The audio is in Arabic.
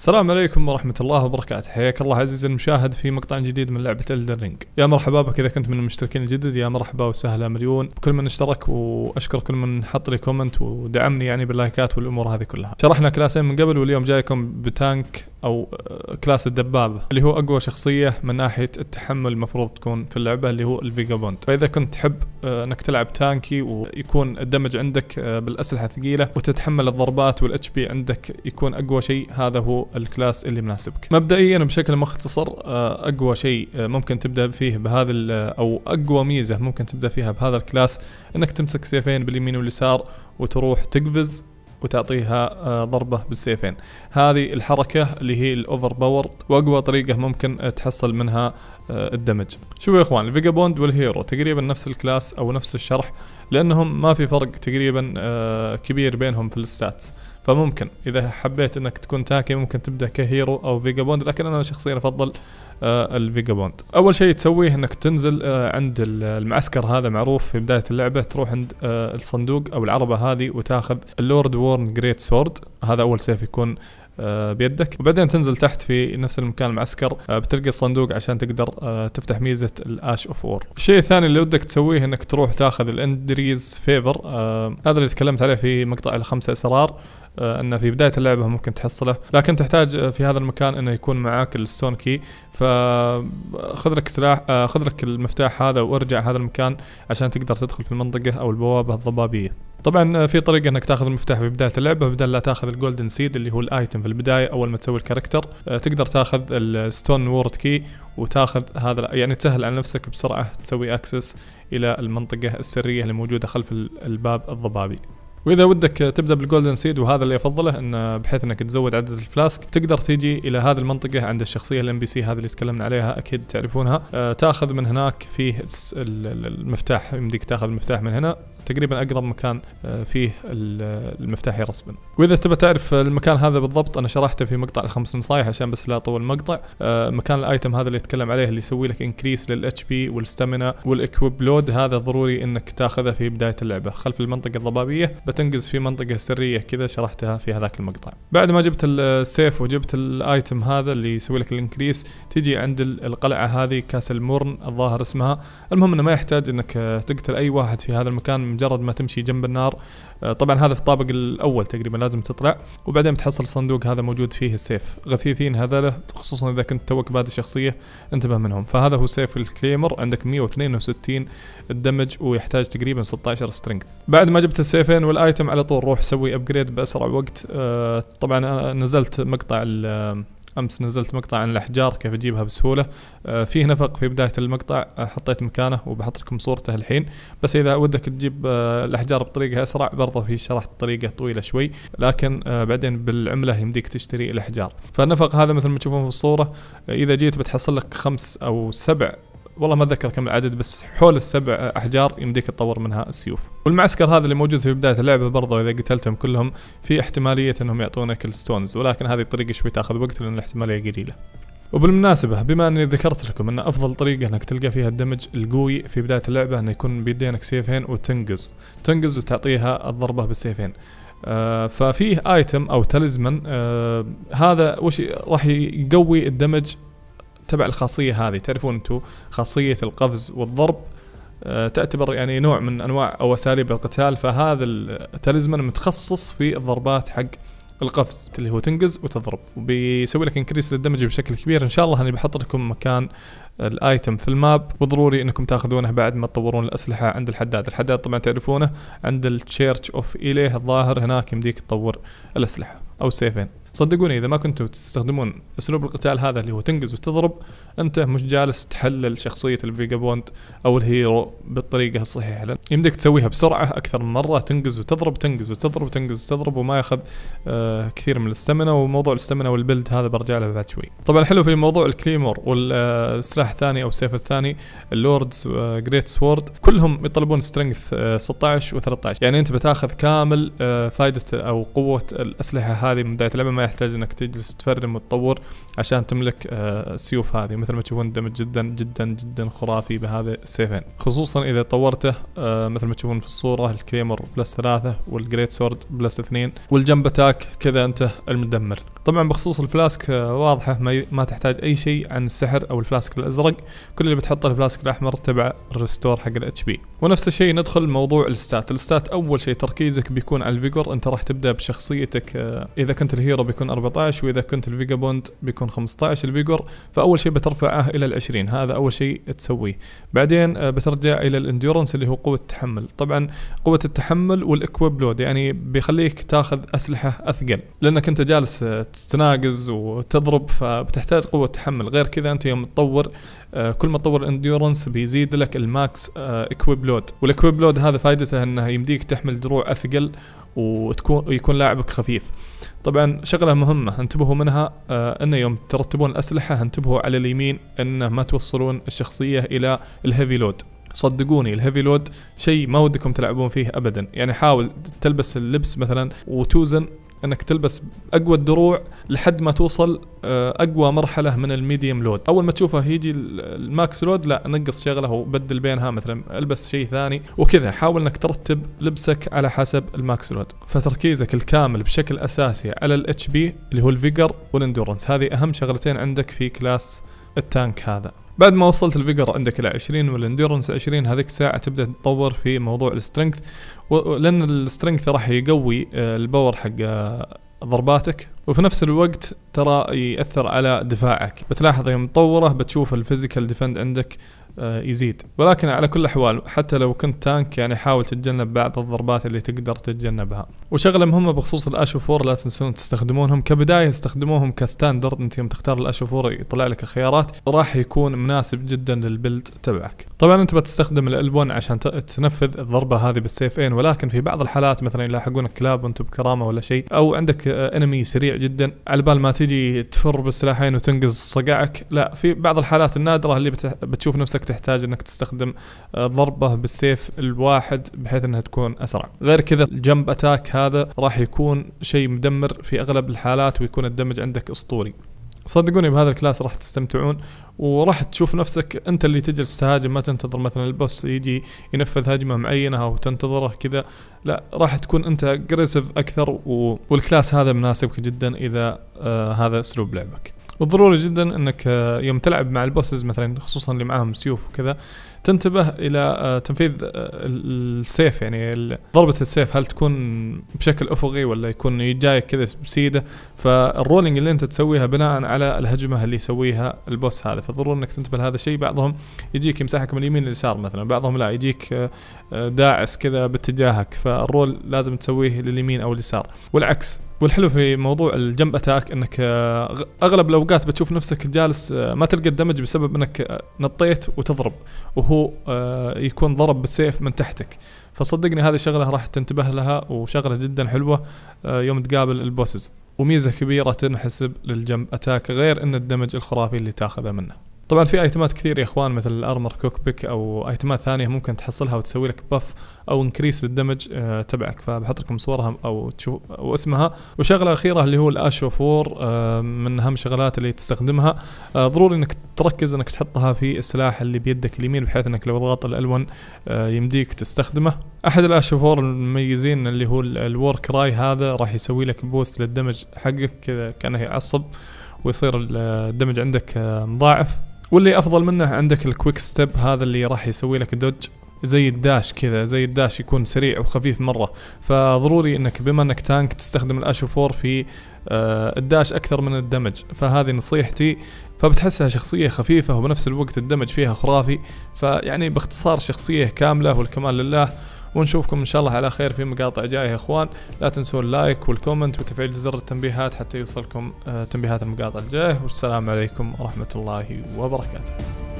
السلام عليكم ورحمة الله وبركاته، حياك الله عزيزي المشاهد في مقطع جديد من لعبة الدرينج يا مرحبا بك إذا كنت من المشتركين الجدد يا مرحبا وسهلا مليون بكل من اشترك وأشكر كل من حط لي كومنت ودعمني يعني باللايكات والأمور هذه كلها. شرحنا كلاسين من قبل واليوم جايكم بتانك او آه، كلاس الدبابه اللي هو اقوى شخصيه من ناحيه التحمل المفروض تكون في اللعبه اللي هو الفيجابوند فاذا كنت تحب آه، انك تلعب تانكي ويكون الدمج عندك آه، بالاسلحه ثقيله وتتحمل الضربات والاتش بي عندك يكون اقوى شيء هذا هو الكلاس اللي مناسبك مبدئيا بشكل مختصر اقوى شيء ممكن تبدا فيه بهذا او اقوى ميزه ممكن تبدا فيها بهذا الكلاس انك تمسك سيفين باليمين واليسار وتروح تقفز وتعطيها آه، ضربه بالسيفين هذه الحركه اللي هي الاوفر باور واقوى طريقه ممكن آه، تحصل منها آه، الدمج شوفوا يا اخوان الفيجا بوند والهيرو تقريبا نفس الكلاس او نفس الشرح لانهم ما في فرق تقريبا آه، كبير بينهم في الستاتس فممكن اذا حبيت انك تكون تاكي ممكن تبدا كهيرو او فيجا بوند لكن انا شخصيا افضل آه، الفيجا بوند اول شيء تسويه انك تنزل آه، عند المعسكر هذا معروف في بدايه اللعبه تروح عند الصندوق او العربه هذه وتاخذ اللورد وورن جريت سورد هذا اول سيف يكون آه، بيدك وبعدين تنزل تحت في نفس المكان المعسكر آه، بتلقى الصندوق عشان تقدر آه، تفتح ميزه الاش اوف وور الشيء الثاني اللي ودك تسويه انك تروح تاخذ الاندريز فيفر هذا اللي تكلمت عليه في مقطع الخمسه اسرار آه، انه في بدايه اللعبه ممكن تحصله لكن تحتاج آه، في هذا المكان انه يكون معاك الستون كي فخذ لك سلاح آه، خذ لك المفتاح هذا وارجع هذا المكان عشان تقدر تدخل في المنطقه او البوابه الضبابيه طبعا في طريقة انك تاخذ المفتاح في بداية اللعبة بدل لا تاخذ الجولدن سيد اللي هو الايتم في البداية اول ما تسوي الكاركتر تقدر تاخذ الستون وورد كي وتاخذ هذا يعني تسهل على نفسك بسرعة تسوي اكسس الى المنطقة السرية اللي موجودة خلف الباب الضبابي واذا ودك تبدا بالجولدن سيد وهذا اللي افضله انه بحيث انك تزود عدد الفلاسك تقدر تيجي الى هذه المنطقه عند الشخصيه الام بي سي هذه اللي تكلمنا عليها اكيد تعرفونها آه تاخذ من هناك فيه المفتاح يمديك تاخذ المفتاح من هنا تقريبا اقرب مكان آه، فيه المفتاح رسما واذا تبى تعرف المكان هذا بالضبط انا شرحته في مقطع الخمس نصايح عشان بس لا اطول المقطع آه، مكان الايتم هذا اللي اتكلم عليه اللي يسوي لك انكريس للاتش بي والستامينا والاكويب لود هذا ضروري انك تاخذه في بدايه اللعبه خلف المنطقه الضبابيه بتنقز في منطقه سريه كذا شرحتها في هذاك المقطع بعد ما جبت السيف وجبت الايتم هذا اللي يسوي لك الانكريس تجي عند القلعه هذه كاس مورن الظاهر اسمها المهم انه ما يحتاج انك آه، تقتل اي واحد في هذا المكان مجرد ما تمشي جنب النار آه، طبعا هذا في الطابق الاول تقريبا لازم تطلع وبعدين بتحصل الصندوق هذا موجود فيه السيف غثيثين هذا خصوصا اذا كنت توك بعد شخصيه انتبه منهم فهذا هو سيف الكليمر عندك 162 الدمج ويحتاج تقريبا 16 سترينث بعد ما جبت السيفين والايتم على طول روح سوي ابجريد باسرع وقت آه، طبعا آه، نزلت مقطع امس نزلت مقطع عن الاحجار كيف اجيبها بسهوله آه، فيه نفق في بدايه المقطع آه، حطيت مكانه وبحط لكم صورته الحين بس اذا ودك تجيب آه، الاحجار بطريقه اسرع برضه في شرحت طريقه طويله شوي لكن بعدين بالعمله يمديك تشتري الاحجار فالنفق هذا مثل ما تشوفون في الصوره اذا جيت بتحصل لك خمس او سبع والله ما اتذكر كم العدد بس حول السبع احجار يمديك تطور منها السيوف والمعسكر هذا اللي موجود في بدايه اللعبه برضه اذا قتلتهم كلهم في احتماليه انهم يعطونك الستونز ولكن هذه الطريقه شوي تاخذ وقت لان الاحتماليه قليله وبالمناسبة بما اني ذكرت لكم ان افضل طريقة انك تلقى فيها الدمج القوي في بداية اللعبة انه يكون بيدينك سيفين وتنقز تنقز وتعطيها الضربة بالسيفين آه ففيه ايتم او تلزمن آه هذا وش راح يقوي الدمج تبع الخاصيه هذه تعرفون انتم خاصيه القفز والضرب آه، تعتبر يعني نوع من انواع او اساليب القتال فهذا التاليزمان متخصص في الضربات حق القفز اللي هو تنقز وتضرب وبيسوي لك انكريس للدمج بشكل كبير ان شاء الله اني بحط لكم مكان الايتم في الماب وضروري انكم تاخذونه بعد ما تطورون الاسلحه عند الحداد، الحداد طبعا تعرفونه عند التشيرش اوف اليه الظاهر هناك يمديك تطور الاسلحه. او سيفين صدقوني اذا ما كنتوا تستخدمون اسلوب القتال هذا اللي هو تنقز وتضرب انت مش جالس تحلل شخصيه الفيجابوند او الهيرو بالطريقه الصحيحه لان يمديك تسويها بسرعه اكثر من مره تنقز وتضرب تنقز وتضرب تنقز وتضرب وما ياخذ آه كثير من الاستمنة وموضوع الاستمنة والبلد هذا برجع له بعد شوي. طبعا الحلو في موضوع الكليمور والسلاح الثاني او السيف الثاني اللوردز آه، جريت سورد كلهم يطلبون سترينث 16 و13 يعني انت بتاخذ كامل آه، فائده او قوه الاسلحه هذه هذه من بدايه اللعبه ما يحتاج انك تجلس تفرم وتطور عشان تملك آه، السيوف هذه مثل ما تشوفون دمج جدا جدا جدا خرافي بهذا السيفين خصوصا اذا طورته آه، مثل ما تشوفون في الصوره الكليمر بلس ثلاثة والجريت سورد بلس اثنين والجنب اتاك كذا انت المدمر طبعا بخصوص الفلاسك آه، واضحه ما, تحتاج اي شيء عن السحر او الفلاسك الازرق كل اللي بتحطه الفلاسك الاحمر تبع الريستور حق الاتش بي ونفس الشيء ندخل موضوع الستات الستات اول شيء تركيزك بيكون على الفيجور انت راح تبدا بشخصيتك اذا كنت الهيرو بيكون 14 واذا كنت الفيجا بوند بيكون 15 الفيجور فاول شيء بترفعه الى ال 20 هذا اول شيء تسويه بعدين آه، بترجع الى الانديورنس اللي هو قوه التحمل طبعا قوه التحمل والاكويب لود يعني بيخليك تاخذ اسلحه اثقل لانك انت جالس آه، تتناقز وتضرب فبتحتاج قوه تحمل غير كذا انت يوم تطور آه، كل ما تطور الانديورنس بيزيد لك الماكس اكويب لود والاكويب لود هذا فائدته انه يمديك تحمل دروع اثقل وتكون ويكون لاعبك خفيف طبعا شغله مهمه انتبهوا منها آه انه يوم ترتبون الاسلحه انتبهوا على اليمين انه ما توصلون الشخصيه الى الهيفي لود صدقوني الهيفي لود شيء ما ودكم تلعبون فيه ابدا يعني حاول تلبس اللبس مثلا وتوزن انك تلبس اقوى الدروع لحد ما توصل آه، اقوى مرحله من الميديوم لود اول ما تشوفه يجي الماكس لود لا نقص شغله وبدل بينها مثلا البس شيء ثاني وكذا حاول انك ترتب لبسك على حسب الماكس لود فتركيزك الكامل بشكل اساسي على الاتش بي اللي هو الفيجر والاندورنس هذه اهم شغلتين عندك في كلاس التانك هذا بعد ما وصلت الفيجر عندك الى 20 والاندورنس 20 هذيك الساعه تبدا تطور في موضوع السترينث لان السترينث راح يقوي آه، الباور حق آه، ضرباتك وفي نفس الوقت ترى يأثر على دفاعك بتلاحظ يوم تطوره بتشوف الفيزيكال ديفند عندك آه، يزيد ولكن على كل الاحوال حتى لو كنت تانك يعني حاول تتجنب بعض الضربات اللي تقدر تتجنبها وشغله مهمه بخصوص الاشوفور لا تنسون تستخدمونهم كبدايه استخدموهم كستاندرد انت يوم تختار الاشوفور يطلع لك الخيارات راح يكون مناسب جدا للبلد تبعك طبعا انت بتستخدم الالبون عشان تنفذ الضربه هذه بالسيفين ولكن في بعض الحالات مثلا يلاحقونك كلاب وانت بكرامه ولا شيء او عندك انمي آه، سريع جدا على بال ما تجي تفر بالسلاحين وتنقز صقعك لا في بعض الحالات النادره اللي بتشوف نفسك تحتاج انك تستخدم آه، ضربه بالسيف الواحد بحيث انها تكون اسرع غير كذا الجنب اتاك هذا راح يكون شيء مدمر في اغلب الحالات ويكون الدمج عندك اسطوري صدقوني بهذا الكلاس راح تستمتعون وراح تشوف نفسك انت اللي تجلس تهاجم ما تنتظر مثلا البوس يجي ينفذ هجمه معينه او تنتظره كذا لا راح تكون انت اجريسيف اكثر و... والكلاس هذا مناسبك جدا اذا آه هذا اسلوب لعبك وضروري جدا انك آه، يوم تلعب مع البوسز مثلا خصوصا اللي معاهم سيوف وكذا تنتبه الى آه، تنفيذ آه، السيف يعني ضربه السيف هل تكون بشكل افقي ولا يكون جايك كذا بسيده فالرولينج اللي انت تسويها بناء على الهجمه اللي يسويها البوس هذا فضروري انك تنتبه لهذا الشيء بعضهم يجيك يمسحك من اليمين لليسار مثلا بعضهم لا يجيك داعس كذا باتجاهك فالرول لازم تسويه لليمين او اليسار والعكس والحلو في موضوع الجمب اتاك انك آه، اغلب الاوقات بتشوف نفسك جالس آه، ما تلقى الدمج بسبب انك آه، نطيت وتضرب وهو يكون ضرب بالسيف من تحتك فصدقني هذه شغله راح تنتبه لها وشغله جدا حلوه يوم تقابل البوسز وميزه كبيره تنحسب للجمب اتاك غير ان الدمج الخرافي اللي تاخذه منه طبعا في ايتمات كثير يا اخوان مثل الارمر كوكبيك او ايتمات ثانيه ممكن تحصلها وتسوي لك بف او انكريس للدمج آه تبعك فبحط لكم صورها او تشوف واسمها وشغله اخيره اللي هو الاشو فور آه من اهم الشغلات اللي تستخدمها آه ضروري انك تركز انك تحطها في السلاح اللي بيدك اليمين بحيث انك لو ضغط الالون آه، يمديك تستخدمه احد الاشو فور المميزين اللي هو الورك راي هذا راح يسوي لك بوست للدمج حقك كذا كانه يعصب ويصير الدمج عندك آه، مضاعف واللي افضل منه عندك الكويك ستيب هذا اللي راح يسوي لك دوج زي الداش كذا زي الداش يكون سريع وخفيف مره فضروري انك بما انك تانك تستخدم الاشو 4 في آه، الداش اكثر من الدمج فهذه نصيحتي فبتحسها شخصيه خفيفه وبنفس الوقت الدمج فيها خرافي فيعني باختصار شخصيه كامله والكمال لله ونشوفكم ان شاء الله على خير في مقاطع جايه يا اخوان لا تنسون اللايك والكومنت وتفعيل زر التنبيهات حتى يوصلكم آه، تنبيهات المقاطع الجايه والسلام عليكم ورحمه الله وبركاته